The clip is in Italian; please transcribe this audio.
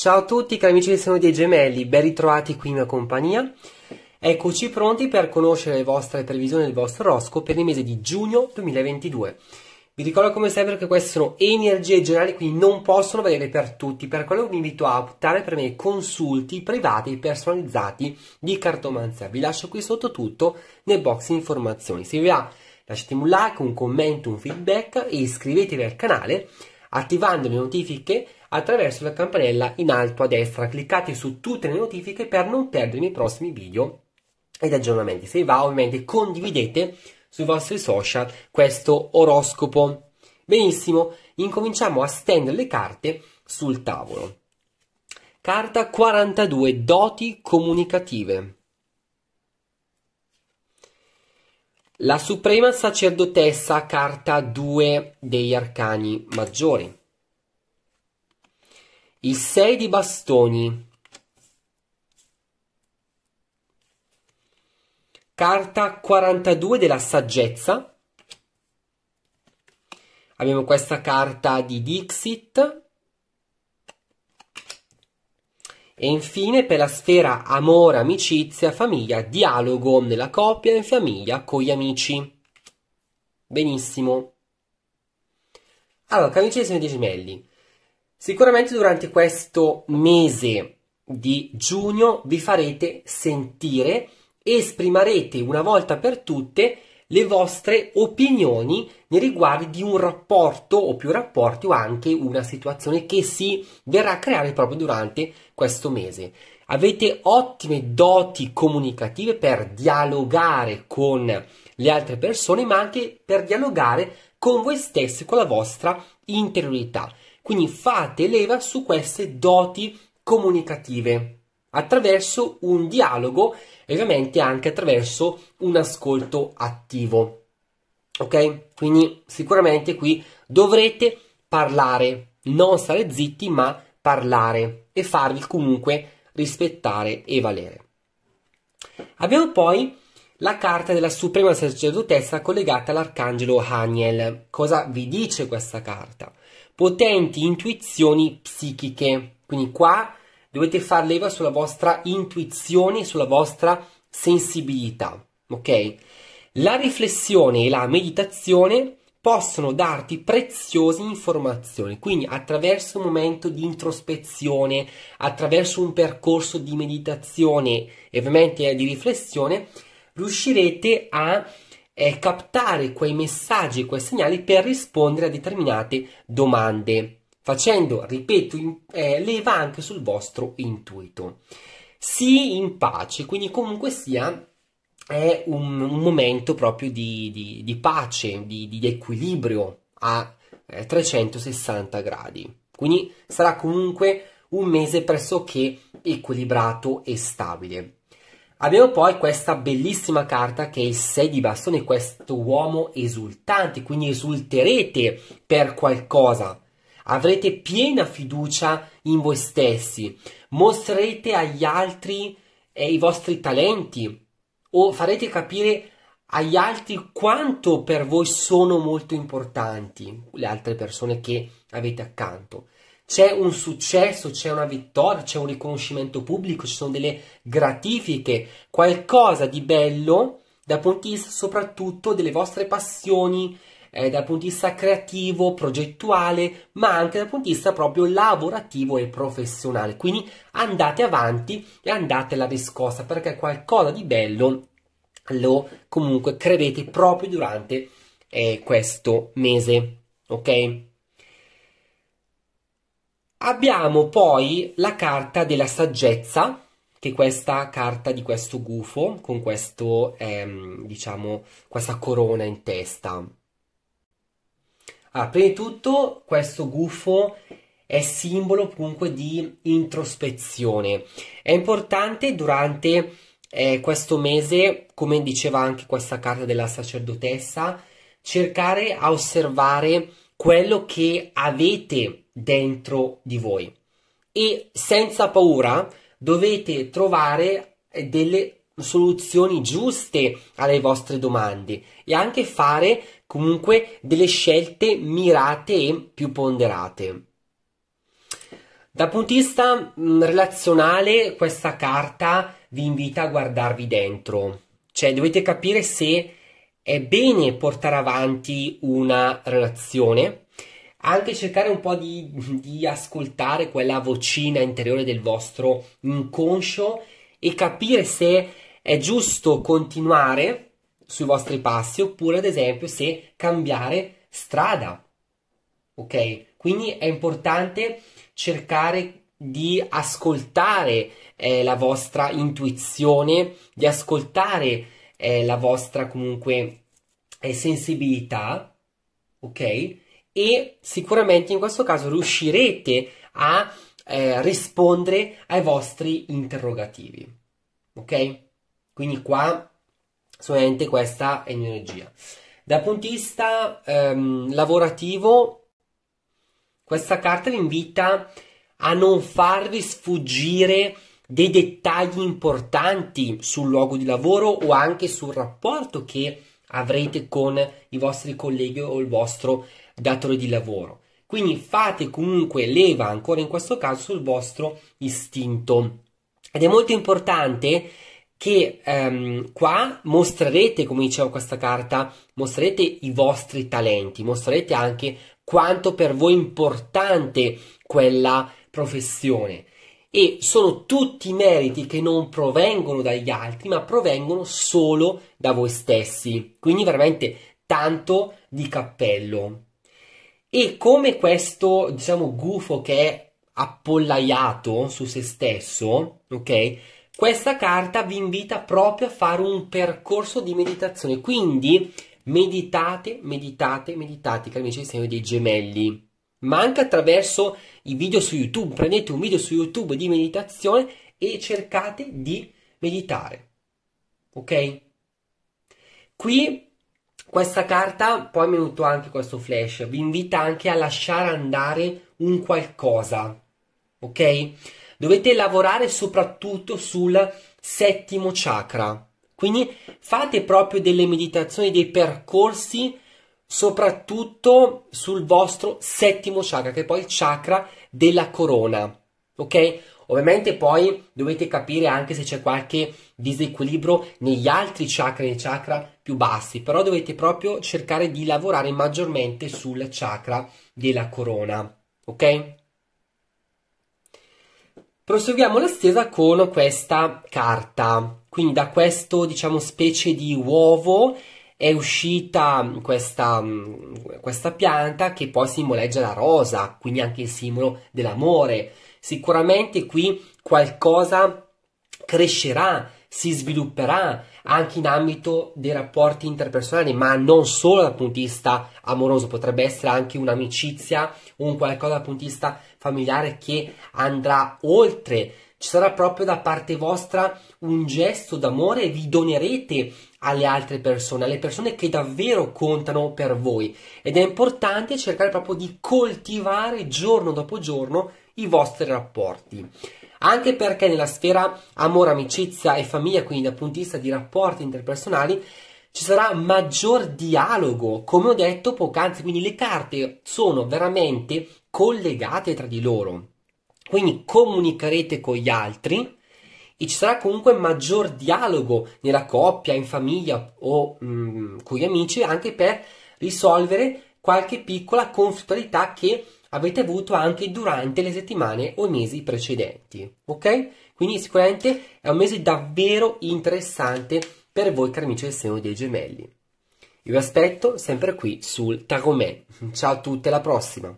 Ciao a tutti cari amici del Seno dei Gemelli, ben ritrovati qui in mia compagnia. Eccoci pronti per conoscere le vostre previsioni del vostro oroscopo per il mese di giugno 2022. Vi ricordo come sempre che queste sono energie generali, quindi non possono valere per tutti, per quello vi invito a optare per i miei consulti privati e personalizzati di cartomanzia. Vi lascio qui sotto tutto nel box informazioni. Se vi va lasciate un like, un commento, un feedback e iscrivetevi al canale attivando le notifiche attraverso la campanella in alto a destra. Cliccate su tutte le notifiche per non perdere i prossimi video ed aggiornamenti. Se va, ovviamente condividete sui vostri social questo oroscopo. Benissimo, incominciamo a stendere le carte sul tavolo. Carta 42 doti comunicative. La suprema sacerdotessa, carta 2 degli arcani maggiori. Il 6 di bastoni. Carta 42 della saggezza. Abbiamo questa carta di Dixit. E infine per la sfera amore, amicizia, famiglia, dialogo nella coppia, in famiglia, con gli amici. Benissimo. Allora, camicissimi di gemelli. Sicuramente durante questo mese di giugno vi farete sentire e esprimerete una volta per tutte le vostre opinioni nei riguardi di un rapporto o più rapporti o anche una situazione che si verrà a creare proprio durante questo mese. Avete ottime doti comunicative per dialogare con le altre persone, ma anche per dialogare con voi stessi, con la vostra interiorità. Quindi fate leva su queste doti comunicative attraverso un dialogo e ovviamente anche attraverso un ascolto attivo. Ok? Quindi sicuramente qui dovrete parlare, non stare zitti, ma parlare e farvi comunque rispettare e valere. Abbiamo poi la carta della Suprema Sacerdotessa collegata all'Arcangelo Haniel. Cosa vi dice questa carta? potenti intuizioni psichiche. Quindi qua dovete far leva sulla vostra intuizione, sulla vostra sensibilità, ok? La riflessione e la meditazione possono darti preziose informazioni, quindi attraverso un momento di introspezione, attraverso un percorso di meditazione e ovviamente di riflessione, riuscirete a eh, captare quei messaggi, quei segnali per rispondere a determinate domande, facendo, ripeto, in, eh, leva anche sul vostro intuito. Sii in pace, quindi comunque sia è un, un momento proprio di, di, di pace, di, di, equilibrio a eh, 360 gradi. Quindi sarà comunque un mese pressoché equilibrato e stabile. Abbiamo poi questa bellissima carta che è il 6 di bastoni, questo uomo esultante, quindi esulterete per qualcosa. Avrete piena fiducia in voi stessi, mostrerete agli altri eh, i vostri talenti o farete capire agli altri quanto per voi sono molto importanti le altre persone che avete accanto c'è un successo, c'è una vittoria, c'è un riconoscimento pubblico, ci sono delle gratifiche, qualcosa di bello dal punto di vista soprattutto delle vostre passioni, eh, dal punto di vista creativo, progettuale, ma anche dal punto di vista proprio lavorativo e professionale. Quindi andate avanti e andate alla riscossa perché qualcosa di bello lo comunque credete proprio durante eh, questo mese. Ok? Abbiamo poi la carta della saggezza, che è questa carta di questo gufo con questo, ehm, diciamo, questa corona in testa. Allora, prima di tutto, questo gufo è simbolo comunque di introspezione. È importante durante eh, questo mese, come diceva anche questa carta della sacerdotessa, cercare a osservare quello che avete dentro di voi. E senza paura dovete trovare eh, delle soluzioni giuste alle vostre domande e anche fare comunque delle scelte mirate e più ponderate. Dal punto di vista mm, relazionale, questa carta vi invita a guardarvi dentro, cioè dovete capire se è bene portare avanti una relazione anche cercare un po' di, di ascoltare quella vocina interiore del vostro inconscio e capire se è giusto continuare sui vostri passi oppure ad esempio se cambiare strada. Ok? Quindi è importante cercare di ascoltare eh, la vostra intuizione, di ascoltare eh, la vostra comunque eh, sensibilità, ok? e sicuramente in questo caso riuscirete a eh, rispondere ai vostri interrogativi. Ok? Quindi qua solamente questa è l'energia. Dal punto di vista ehm, lavorativo, questa carta vi invita a non farvi sfuggire dei dettagli importanti sul luogo di lavoro o anche sul rapporto che avrete con i vostri colleghi o il vostro datore di lavoro. Quindi fate comunque leva ancora in questo caso sul vostro istinto. Ed è molto importante che ehm, qua mostrerete, come diceva questa carta, mostrerete i vostri talenti, mostrerete anche quanto per voi è importante quella professione. E sono tutti meriti che non provengono dagli altri, ma provengono solo da voi stessi. Quindi veramente tanto di cappello. E come questo, diciamo, gufo che è appollaiato su se stesso, ok? Questa carta vi invita proprio a fare un percorso di meditazione. Quindi meditate, meditate, meditate, cari amici siamo dei gemelli. Ma anche attraverso i video su YouTube. Prendete un video su YouTube di meditazione e cercate di meditare. Ok? Qui questa carta, poi mi è venuto anche questo flash, vi invita anche a lasciare andare un qualcosa, ok? Dovete lavorare soprattutto sul settimo chakra. Quindi fate proprio delle meditazioni, dei percorsi soprattutto sul vostro settimo chakra, che è poi il chakra della corona. Ok? Ovviamente poi dovete capire anche se c'è qualche disequilibrio negli altri chakra, nei chakra più bassi, però dovete proprio cercare di lavorare maggiormente sul chakra della corona, ok? Proseguiamo la stesa con questa carta, quindi da questo diciamo specie di uovo è uscita questa, questa pianta che poi simboleggia la rosa, quindi anche il simbolo dell'amore. Sicuramente qui qualcosa crescerà, si svilupperà anche in ambito dei rapporti interpersonali, ma non solo dal punto di vista amoroso, potrebbe essere anche un'amicizia, un qualcosa dal punto di vista familiare che andrà oltre. Ci sarà proprio da parte vostra un gesto d'amore, vi donerete alle altre persone, alle persone che davvero contano per voi. Ed è importante cercare proprio di coltivare giorno dopo giorno i vostri rapporti. Anche perché nella sfera amore, amicizia e famiglia, quindi dal punto di vista di rapporti interpersonali, ci sarà maggior dialogo, come ho detto poc'anzi, quindi le carte sono veramente collegate tra di loro. Quindi comunicherete con gli altri e ci sarà comunque maggior dialogo nella coppia, in famiglia o mh, mm, con gli amici anche per risolvere qualche piccola conflittualità che avete avuto anche durante le settimane o i mesi precedenti. Ok? Quindi sicuramente è un mese davvero interessante per voi cari amici del seno dei gemelli. Io vi aspetto sempre qui sul Taromè. Ciao a tutti, alla prossima!